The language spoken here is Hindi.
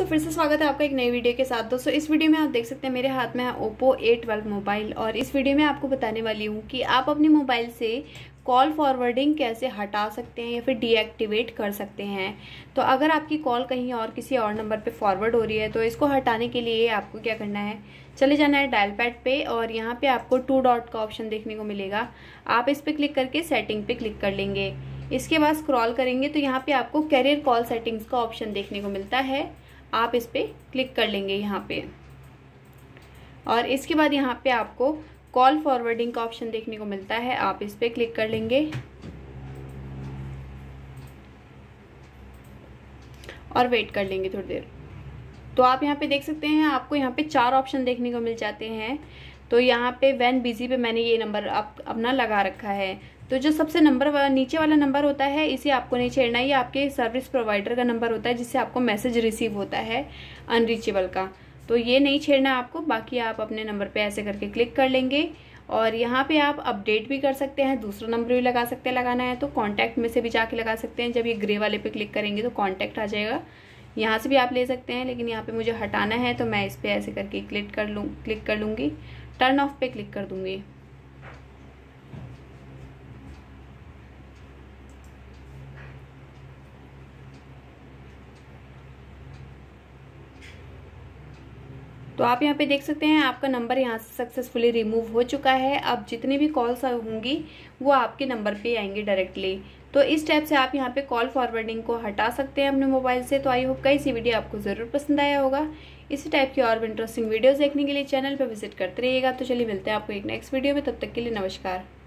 दोस्तों फिर से स्वागत है आपका एक नई वीडियो के साथ दोस्तों इस वीडियो में आप देख सकते हैं मेरे हाथ में है ओप्पो ए ट्वेल्व मोबाइल और इस वीडियो में आपको बताने वाली हूँ कि आप अपने मोबाइल से कॉल फॉरवर्डिंग कैसे हटा सकते हैं या फिर डीएक्टिवेट कर सकते हैं तो अगर आपकी कॉल कहीं और किसी और नंबर पर फॉरवर्ड हो रही है तो इसको हटाने के लिए आपको क्या करना है चले जाना है डायल पैड पर और यहाँ पर आपको टू डॉट का ऑप्शन देखने को मिलेगा आप इस पर क्लिक करके सेटिंग पे क्लिक कर लेंगे इसके बाद स्क्रॉल करेंगे तो यहाँ पे आपको करियर कॉल सेटिंग्स का ऑप्शन देखने को मिलता है आप इस पर क्लिक कर लेंगे यहाँ पे और इसके बाद यहाँ पे आपको कॉल फॉरवर्डिंग का ऑप्शन देखने को मिलता है आप इस पर क्लिक कर लेंगे और वेट कर लेंगे थोड़ी देर तो आप यहाँ पे देख सकते हैं आपको यहाँ पे चार ऑप्शन देखने को मिल जाते हैं तो यहाँ पे वैन बिजी पे मैंने ये नंबर अपना लगा रखा है तो जो सबसे नंबर नीचे वाला नंबर होता है इसे आपको नहीं छेड़ना ये आपके सर्विस प्रोवाइडर का नंबर होता है जिससे आपको मैसेज रिसीव होता है अनरीचेबल का तो ये नहीं छेड़ना आपको बाकी आप अपने नंबर पे ऐसे करके क्लिक कर लेंगे और यहाँ पे आप अपडेट भी कर सकते हैं दूसरा नंबर भी लगा सकते हैं लगाना है तो कॉन्टैक्ट में से भी जाके लगा सकते हैं जब ये ग्रे वाले पे क्लिक करेंगे तो कॉन्टैक्ट आ जाएगा यहाँ से भी आप ले सकते हैं लेकिन यहाँ पे मुझे हटाना है तो मैं इस पर ऐसे करके क्लिक कर लूँ क्लिक कर लूँगी टर्न ऑफ पे क्लिक कर दूँगी तो आप यहाँ पे देख सकते हैं आपका नंबर यहाँ से सक्सेसफुली रिमूव हो चुका है अब जितनी भी कॉल्स होंगी वो आपके नंबर पे आएंगी डायरेक्टली तो इस टाइप से आप यहाँ पे कॉल फॉरवर्डिंग को हटा सकते हैं अपने मोबाइल से तो आई होप कई सी वीडियो आपको ज़रूर पसंद आया होगा इसी टाइप की और भी इंटरेस्टिंग वीडियोज़ देखने के लिए चैनल पर विजिट करते रहिएगा तो चलिए मिलते हैं आपको एक नेक्स्ट वीडियो में तब तक के लिए नमस्कार